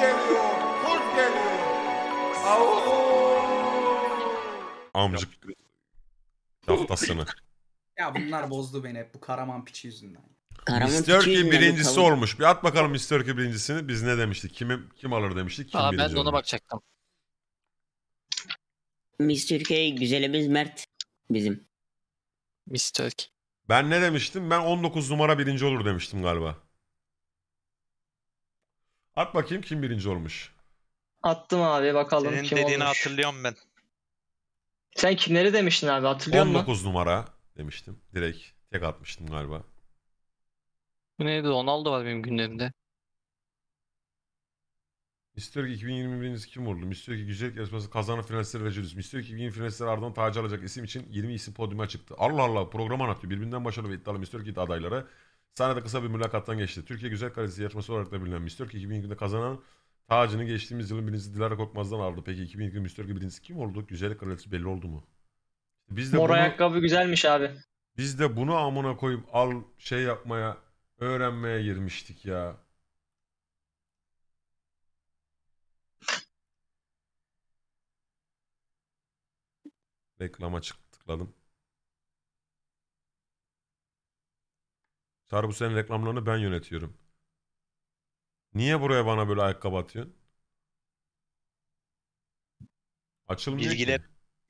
geliyor, kurt geliyor. Amcık. Yaftasını. Ya bunlar bozdu beni hep bu karaman piçi yüzünden. Karaman Miss Turkey birincisi olmuş. Bir at bakalım Miss Turkey birincisini. Biz ne demiştik? Kim, kim alır demiştik? Kim Aa, ben de ona bakacaktım. Miss Türkiye güzelimiz Mert bizim. Miss Turkey. Ben ne demiştim? Ben 19 numara birinci olur demiştim galiba. At bakayım kim birinci olmuş. Attım abi bakalım Senin kim dediğini hatırlıyorum ben. Sen kimleri demiştin abi hatırlıyor musun? 19 numara demiştim. Direkt tek atmıştım galiba. Bu neydi? Ronaldo var benim günlerimde. Mr. 2021'iniz kim oldu? Mr. 2 güzellik yarışması kazanan finalistler Recilüs. Mr. 2020 finalistleri ardından tacı alacak isim için 20 isim podyuma çıktı. Allah Allah program anlatıyor. Birbirinden başarılı ve iddialı Mr. 2 adayları sana da kısa bir mülakattan geçti. Türkiye Güzel Kalitesi yarışması olarak da bilinen Miss Türkiye 2002'de kazanan tacını geçtiğimiz yılın birincisi Dilara Korkmaz'dan aldı. Peki 2002 Miss Türkiye birincisi kim oldu? Güzel kalitesi belli oldu mu? Biz de Mor bunu, ayakkabı güzelmiş abi. Biz de bunu amına koyup al şey yapmaya, öğrenmeye girmiştik ya. Reklama çık tıkladım. senin reklamlarını ben yönetiyorum. Niye buraya bana böyle ayakkabı atıyorsun? Açılmıyor Bilgiler ki.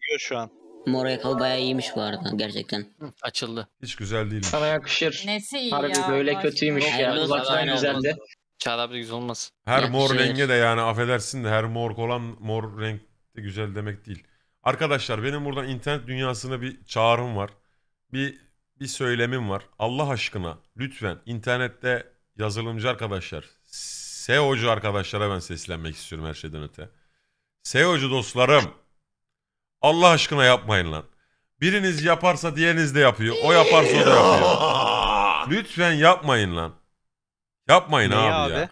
diyor şu an. Mor ayakkabı bayağı iyiymiş bu arada gerçekten. Açıldı. Hiç güzel değil. Sana yakışır. Nesi iyi Harbi ya? böyle başka- kötüymüş şey ya. Hayırlı güzeldi. Çağla güzel olmaz. Her Ya mor şey- renge de yani affedersin de her mor olan mor renk de güzel demek değil. Arkadaşlar benim buradan internet dünyasına bir çağrım var. Bir bir söylemim var. Allah aşkına lütfen internette yazılımcı arkadaşlar, SEO'cu arkadaşlara ben seslenmek istiyorum her şeyden öte. SEO'cu dostlarım Allah aşkına yapmayın lan. Biriniz yaparsa diğeriniz de yapıyor. O yaparsa o da yapıyor. Lütfen yapmayın lan. Yapmayın Niye abi, abi ya.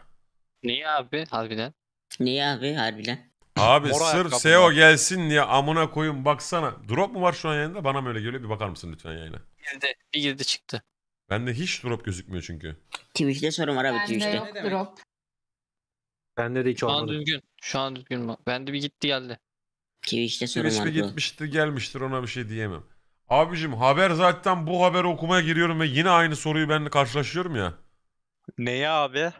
Niye abi harbiden? Niye abi harbiden? Abi Mor sırf SEO gelsin diye amına koyun baksana. Drop mu var şu an yayında? Bana mı öyle geliyor? Bir bakar mısın lütfen yayına? Girdi. Bir girdi çıktı. Bende hiç drop gözükmüyor çünkü. Twitch'te sorun var abi Bende Twitch'te. yok drop. Bende de hiç Şu an düzgün. Şu an düzgün. bak. Bende bir gitti geldi. Twitch'te sorun var. Resmi bro. gitmiştir gelmiştir ona bir şey diyemem. Abicim haber zaten bu haberi okumaya giriyorum ve yine aynı soruyu benle karşılaşıyorum ya. Neye abi?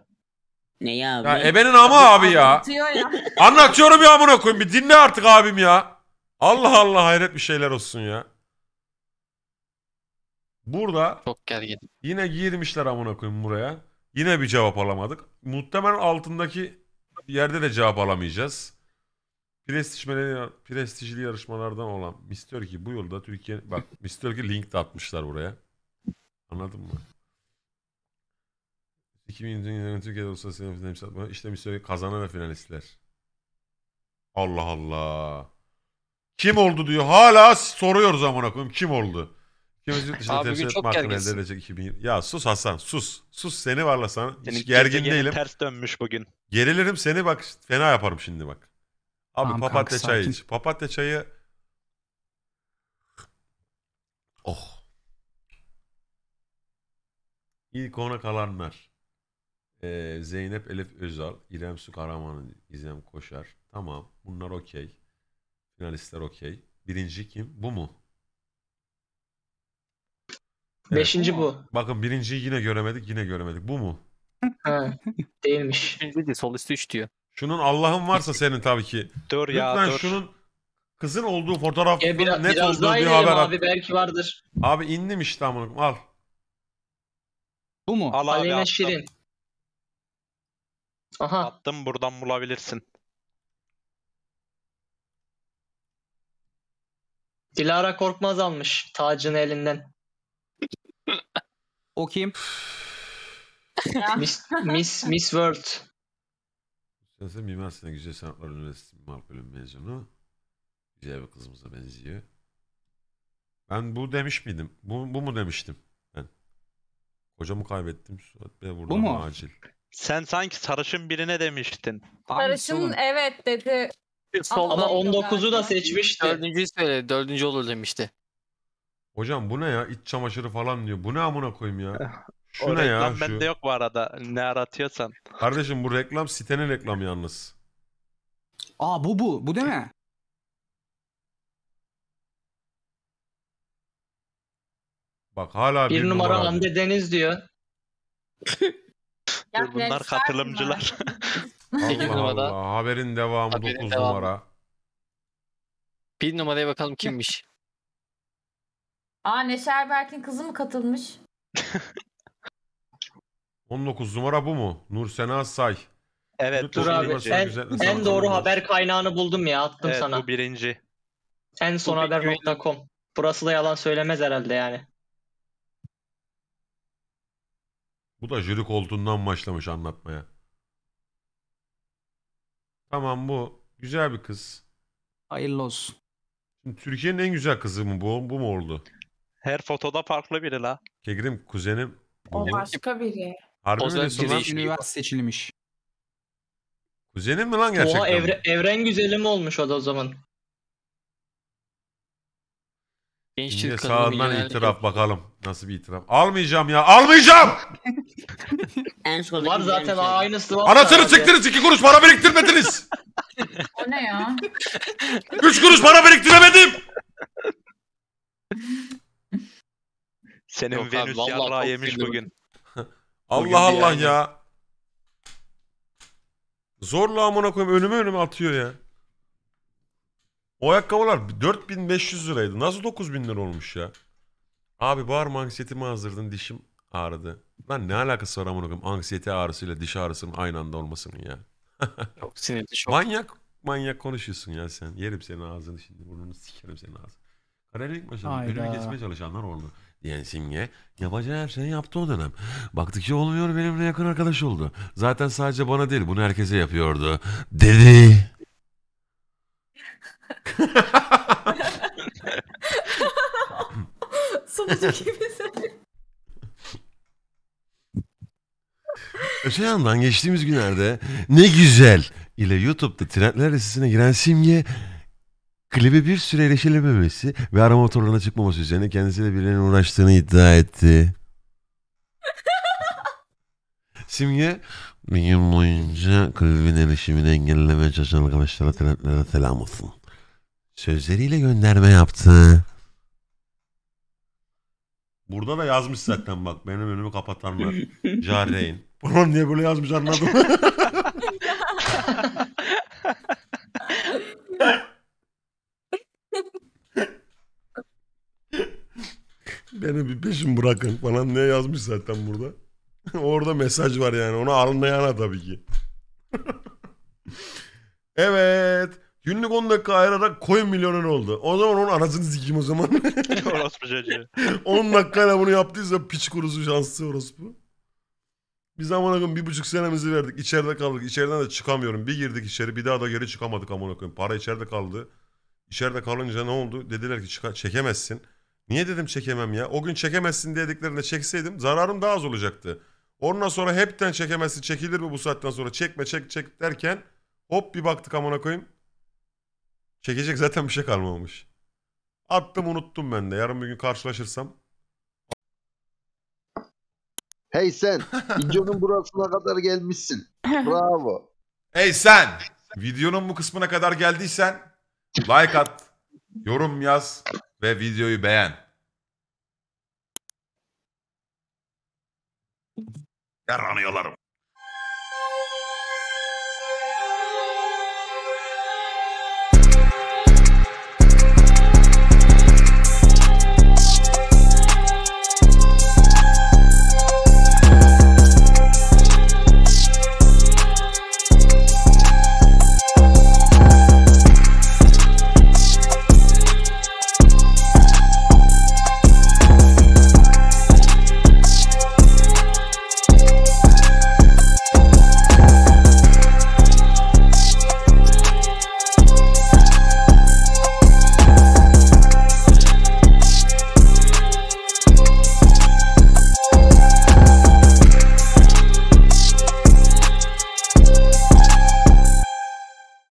Neyi abi? Ya ebenin ama abi ya. Anlatıyor ya. Anlatıyorum ya amına koyayım. Bir dinle artık abim ya. Allah Allah hayret bir şeyler olsun ya. Burada Çok gergin. yine girmişler amına koyayım buraya. Yine bir cevap alamadık. Muhtemelen altındaki yerde de cevap alamayacağız. Prestijli, prestijli yarışmalardan olan Mr. ki bu yolda Türkiye bak Mr. ki link de atmışlar buraya. Anladın mı? 2020 yılında Türkiye'de uluslararası yarı final satma bir söyle kazanan ve finalistler. Allah Allah. Kim oldu diyor. Hala soruyoruz amına koyayım kim oldu? Kim yurt dışında Abi, temsil çok etme hakkını elde edecek 2020. Ya sus Hasan sus. Sus seni varlasan Senin hiç gergin gezegenin değilim. ters dönmüş bugün. Gerilirim seni bak fena yaparım şimdi bak. Abi Tamam papatya kanka, çayı sakin. iç. Papatya çayı Oh. İlk ona kalanlar. Ee, Zeynep Elif Özal, İrem Su Karaman, İzem Koşar. Tamam bunlar okey. Finalistler okey. Birinci kim? Bu mu? Evet. Beşinci bu. Bakın birinciyi yine göremedik yine göremedik. Bu mu? Ha, değilmiş. Üçüncü değil, sol üstü 3 diyor. Şunun Allah'ın varsa senin tabii ki. Dur ya Lütfen dur. şunun kızın olduğu fotoğraf E, biraz, net biraz olduğu daha bir haber abi. abi belki vardır. Abi indim işte amına al. Bu mu? Al abi, Aleyna al. Şirin. Aha. Attım buradan bulabilirsin. Dilara Korkmaz almış tacını elinden. O kim? Miss, Miss, Miss World. Sen Mimar Sinan Güzel Sanatlar Üniversitesi Mimar Bölümü mezunu. Güzel bir kızımıza benziyor. Ben bu demiş miydim? Bu, bu mu demiştim? Ben. Kocamı kaybettim. Suat Bey buradan Bu mu? acil. Sen sanki sarışın birine demiştin. Sarışın evet dedi. Ama 19'u da seçmişti. Dördüncü söyle, Dördüncü olur demişti. Hocam bu ne ya? İç çamaşırı falan diyor. Bu ne amına koyayım ya? Eh, şu o ne reklam bende yok bu arada. Ne aratıyorsan. Kardeşim bu reklam sitenin reklam yalnız. Aa bu bu. Bu değil mi? Bak hala bir, bir numara, numara Hande Deniz diyor. Ya, bunlar katılımcılar. Sekiz Allah numara. Haberin devamı Haberin 9 devamı. numara. Bir numaraya bakalım kimmiş. Aa Neşer Berk'in kızı mı katılmış? 19 numara bu mu? Nur Sena Say. Evet Dur abi, En, en doğru haber kaynağını buldum ya attım Evet sana. bu birinci. En son Bu bir haber.com. Burası da yalan söylemez herhalde yani. Bu da jüri koltuğundan başlamış anlatmaya. Tamam bu güzel bir kız. Hayırlı olsun. Türkiye'nin en güzel kızı mı bu? Bu mu oldu? Her fotoda farklı biri la. Kegrim kuzenim. O başka biri. Harbi mi Ozan diyorsun üniversite seçilmiş. Kuzenin mi lan gerçekten? Oha evre, evren güzeli mi olmuş o da o zaman? Genç Türk Yine sağından genelde- itiraf bakalım. Nasıl bir itiraf? Almayacağım ya. Almayacağım. En soldaki Var zaten aynısı var. Anasını sadece. iki kuruş para biriktirmediniz. O ne ya? Üç kuruş para biriktiremedim. Senin Yok abi, Venüs yarrağı çok yemiş üzüldüm. bugün. Allah Allah ya. Zorla amına koyayım önüme önüme atıyor ya. O ayakkabılar 4500 liraydı. Nasıl 9000 lira olmuş ya? Abi bağır, anksiyetimi azdırdın dişim ağrıdı. Lan ne alakası var amına koyayım anksiyete ağrısıyla diş ağrısının aynı anda olmasının ya. Yok sinirli şok. Manyak manyak konuşuyorsun ya sen. Yerim senin ağzını şimdi burnunu sikerim senin ağzını. Karelenik maçlarında Hayda. önüme geçmeye çalışanlar oldu diyen Simge. Yapacağı her şeyi yaptı o dönem. ki olmuyor benimle yakın arkadaş oldu. Zaten sadece bana değil bunu herkese yapıyordu. Dedi. Öte yandan geçtiğimiz günlerde ne güzel ile YouTube'da trendler listesine giren Simge klibi bir süre erişilememesi ve arama motorlarına çıkmaması üzerine kendisiyle birilerinin uğraştığını iddia etti. Simge bir gün boyunca klibin erişimini engellemeye çalışan arkadaşlara trendlere selam olsun. Sözleriyle gönderme yaptı. Burada da yazmış zaten bak benim önümü kapatanlar. Jareyn. Ulan niye böyle yazmış anladım. Beni bir peşin bırakın Bana ne yazmış zaten burada. Orada mesaj var yani onu anlayana tabii ki. evet. Günlük 10 dakika ayırarak koyun milyoner oldu. O zaman onun anasını sikeyim o zaman. Orospu çocuğu. 10 dakikayla bunu yaptıysa piç kurusu şanslı orospu. Biz aman akım bir buçuk senemizi verdik. İçeride kaldık. İçeriden de çıkamıyorum. Bir girdik içeri bir daha da geri çıkamadık aman akım. Para içeride kaldı. İçeride kalınca ne oldu? Dediler ki çekemezsin. Niye dedim çekemem ya? O gün çekemezsin dediklerinde çekseydim zararım daha az olacaktı. Ondan sonra hepten çekemezsin. Çekilir mi bu saatten sonra? Çekme çek çek derken hop bir baktık amına koyayım. Çekecek zaten bir şey kalmamış. Attım unuttum ben de. Yarın bir gün karşılaşırsam. Hey sen. videonun burasına kadar gelmişsin. Bravo. Hey sen. Videonun bu kısmına kadar geldiysen like at, yorum yaz ve videoyu beğen. Yaranıyorlarım.